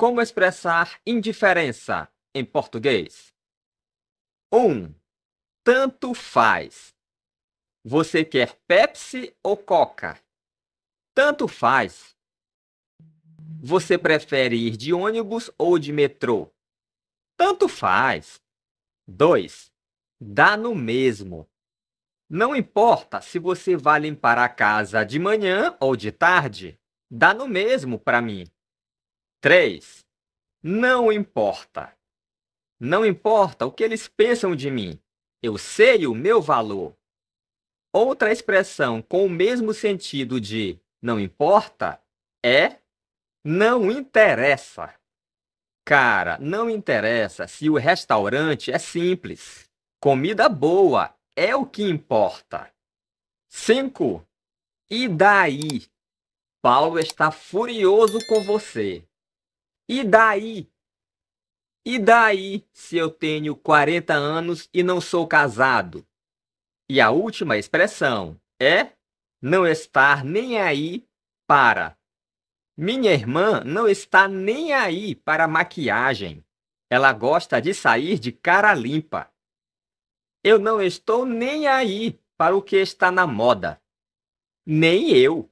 Como expressar indiferença em português? 1. Um, tanto faz. Você quer Pepsi ou Coca? Tanto faz. Você prefere ir de ônibus ou de metrô? Tanto faz. 2. Dá no mesmo. Não importa se você vai limpar a casa de manhã ou de tarde, dá no mesmo para mim. 3. Não importa. Não importa o que eles pensam de mim. Eu sei o meu valor. Outra expressão com o mesmo sentido de não importa é não interessa. Cara, não interessa se o restaurante é simples. Comida boa é o que importa. 5. E daí? Paulo está furioso com você. E daí? E daí se eu tenho 40 anos e não sou casado? E a última expressão é não estar nem aí para. Minha irmã não está nem aí para maquiagem. Ela gosta de sair de cara limpa. Eu não estou nem aí para o que está na moda. Nem eu.